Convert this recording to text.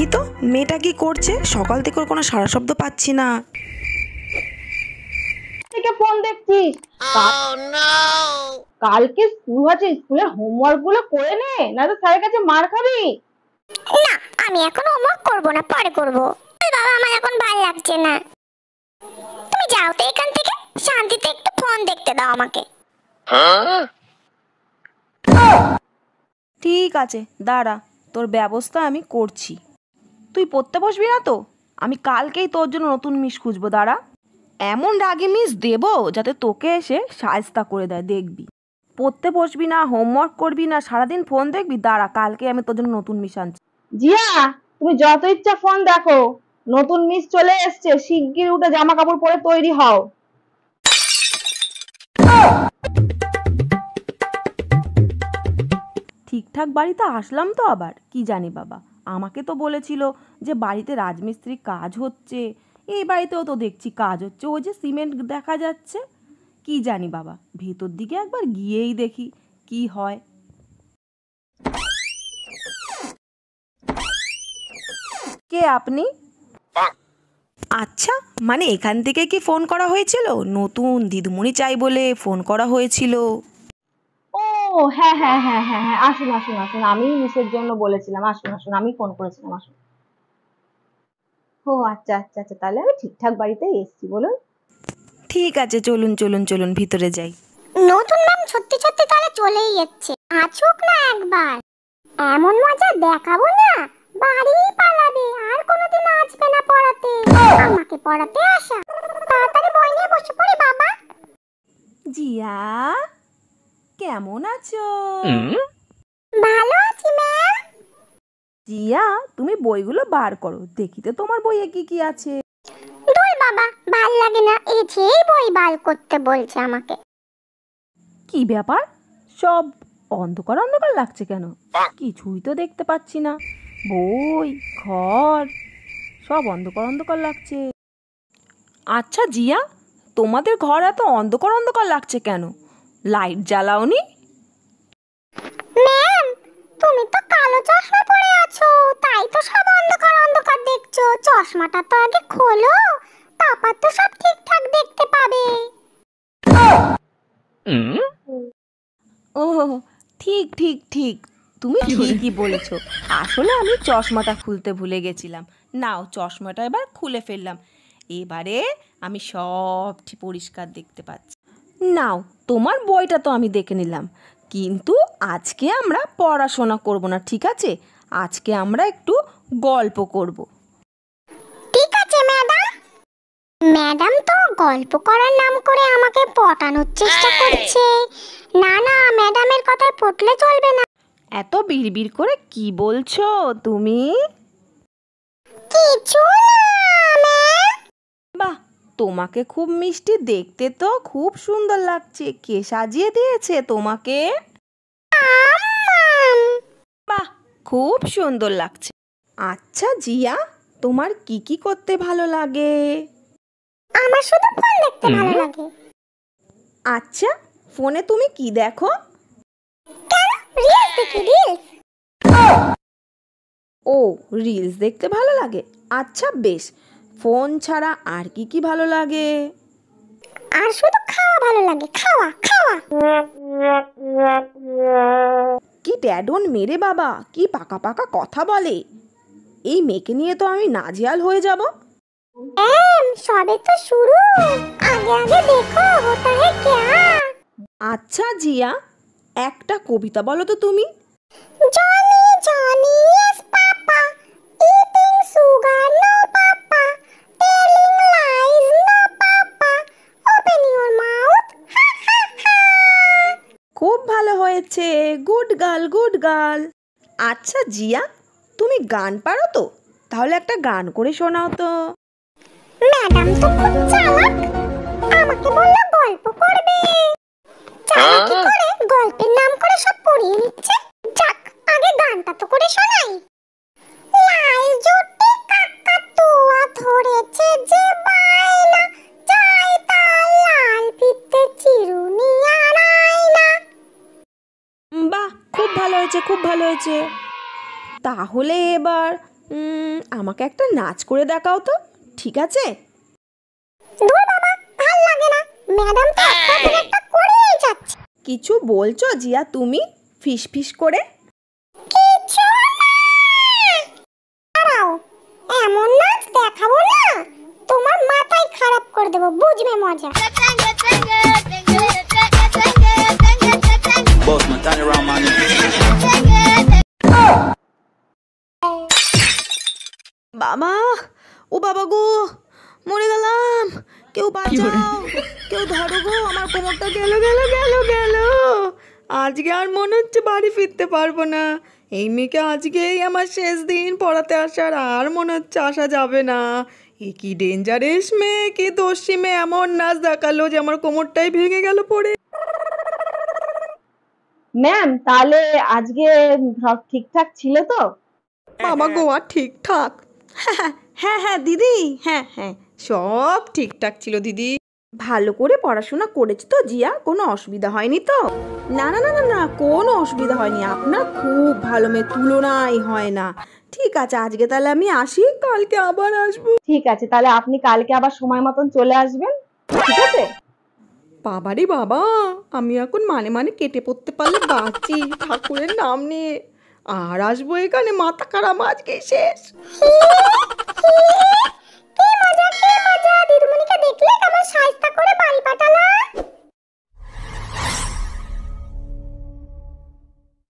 দেখি তো মেয়েটা কি করছে সকাল থেকে ওর কোনো সারা শব্দ পাচ্ছি না থেকে ফোন দেখছিস oh, কালকে স্কুল আছে স্কুলের হোমওয়ার্ক গুলো করে নে না তো স্যারের কাছে মার খাবি না আমি এখন হোমওয়ার্ক করব না পরে করব বাবা আমার এখন ভালো লাগছে না তুমি যাও তো এখান থেকে শান্তিতে একটু ফোন দেখতে দাও আমাকে ঠিক আছে দাঁড়া তোর ব্যবস্থা আমি করছি তুই পড়তে বসবি না তো আমি কালকেই তোর জন্য নতুন মিস খুঁজবো দাঁড়া এমন রাগে মিস দেব যাতে তোকে এসে সায়স্তা করে দেয় দেখবি পড়তে বসবি না হোমওয়ার্ক করবি না সারাদিন ফোন দেখবি দাঁড়া কালকে আমি তোর জন্য নতুন মিস আনছি জিয়া তুমি যত ইচ্ছা ফোন দেখো নতুন মিস চলে এসছে শিগগির উঠে জামা কাপড় পরে তৈরি হও ঠিকঠাক বাড়িতে আসলাম তো আবার কি জানি বাবা আমাকে তো বলেছিল যে বাড়িতে রাজমিস্ত্রি কাজ হচ্ছে এই বাড়িতেও তো দেখছি কাজ হচ্ছে ওই যে সিমেন্ট দেখা যাচ্ছে কি জানি বাবা ভেতর দিকে একবার গিয়েই দেখি কি হয় কে আপনি আচ্ছা মানে এখান থেকে কি ফোন করা হয়েছিল নতুন দিদিমণি চাই বলে ফোন করা হয়েছিল হ্যাঁ হ্যাঁ হ্যাঁ হ্যাঁ হ্যাঁ আসুন আসুন আসুন আমি মিসের জন্য বলেছিলাম আসুন আসুন আমি ফোন করেছিলাম আসুন ও আচ্ছা আচ্ছা আচ্ছা তাহলে আমি ঠিকঠাক বাড়িতে এসেছি বলুন ঠিক আছে চলুন চলুন চলুন ভিতরে যাই নতুন নাম সত্যি সত্যি তাহলে চলেই যাচ্ছে আছুক না একবার এমন মজা দেখাবো না বাড়ি পালাবে আর কোনোদিন আসবে না পড়াতে আমাকে পড়াতে আসা তাড়াতাড়ি বই নিয়ে বসে পড়ি বাবা জিয়া কেমন আছো ভালো আছি ম্যাম জিয়া তুমি বইগুলো বার করো দেখি তো তোমার বইয়ে কি কি আছে দূর বাবা ভাল লাগে না এই বই বার করতে বলছে আমাকে কি ব্যাপার সব অন্ধকার অন্ধকার লাগছে কেন কিছুই তো দেখতে পাচ্ছি না বই ঘর সব অন্ধকার অন্ধকার লাগছে আচ্ছা জিয়া তোমাদের ঘর এত অন্ধকার অন্ধকার লাগছে কেন লাইট জ্বালাওনি ম্যাম তুমি তো কালো চশমা পরে আছো তাই তো সব অন্ধকার অন্ধকার দেখছো চশমাটা তো আগে খোলো তারপর তো সব ঠিকঠাক দেখতে পাবে ও ঠিক ঠিক ঠিক তুমি ঠিকই বলেছো আসলে আমি চশমাটা খুলতে ভুলে গেছিলাম নাও চশমাটা এবার খুলে ফেললাম এবারে আমি সব পরিষ্কার দেখতে পাচ্ছি নাও তোমার বইটা তো আমি দেখে নিলাম কিন্তু আজকে আমরা পড়াশোনা করব না ঠিক আছে আজকে আমরা একটু গল্প করব ঠিক আছে ম্যাডাম ম্যাডাম তো গল্প করার নাম করে আমাকে পটানোর চেষ্টা করছে না না ম্যাডামের কথায় পটলে চলবে না এত বিড়বিড় করে কি বলছো তুমি কিছু তোমাকে খুব মিষ্টি দেখতে তো খুব সুন্দর লাগছে কে সাজিয়ে দিয়েছে তোমাকে বাহ খুব সুন্দর লাগছে আচ্ছা জিয়া তোমার কি কি করতে ভালো লাগে আমার শুধু ফোন দেখতে ভালো লাগে আচ্ছা ফোনে তুমি কি দেখো ও রিলস দেখতে ভালো লাগে আচ্ছা বেশ ফোন ছাড়া আর কি কি ভালো লাগে আর শুধু খাওয়া ভালো লাগে খাওয়া খাওয়া কি ট্যাডন মেরে বাবা কি পাকা পাকা কথা বলে এই মেয়েকে নিয়ে তো আমি নাজিয়াল হয়ে যাব এম সবে তো শুরু আগে আগে দেখো হোতা হে কিয়া আচ্ছা জিয়া একটা কবিতা বলো তো তুমি জানি জানি হয়েছে গুড গার্ল গুড গার্ল আচ্ছা জিয়া তুমি গান পারো তো তাহলে একটা গান করে শোনাও তো ম্যাডাম খুব ভালো হয়েছে তাহলে এবার আমাকে একটা নাচ করে দেখাও তো ঠিক আছে কিছু বলছো জিয়া তুমি ফিস ফিস করে দাঁড়াও এমন দেখাবো না তোমার মাথায় খারাপ করে দেবো বুঝবে মজা বাবা ও বাবা গো মরে গেলাম কেউ বাঁচাও কেউ ধরো গো আমার কোমরটা গেল গেল গেল গেল আজকে আর মনে হচ্ছে বাড়ি ফিরতে পারবো না এই মেয়েকে আজকেই আমার শেষ দিন পড়াতে আসার আর মনে হচ্ছে আসা যাবে না এ কি ডেঞ্জারেস মেয়ে কি দোষী মেয়ে এমন নাচ দেখালো যে আমার কোমরটাই ভেঙে গেল পড়ে ম্যাম তাহলে আজকে সব ঠিকঠাক ছিল তো বাবা গোয়া ঠিকঠাক হ্যাঁ হ্যাঁ দিদি হ্যাঁ হ্যাঁ সব ঠিকঠাক ছিল দিদি ভালো করে পড়াশোনা করেছি তো জিয়া কোনো অসুবিধা হয়নি তো না না না না না কোনো অসুবিধা হয়নি আপনার খুব ভালো মেয়ে তুলনাই হয় না ঠিক আছে আজকে তাহলে আমি আসি কালকে আবার আসবো ঠিক আছে তাহলে আপনি কালকে আবার সময় মতন চলে আসবেন ঠিক আছে বাবারে বাবা আমি এখন মানে মানে কেটে পড়তে পারলে বাঁচি ঠাকুরের নাম নিয়ে আর আসবো এখানে মাথা খারাপ আজকে শেষ কি মজা কি মজা দিদিমণিকে দেখলে আমার করে বাড়ি পাঠালাম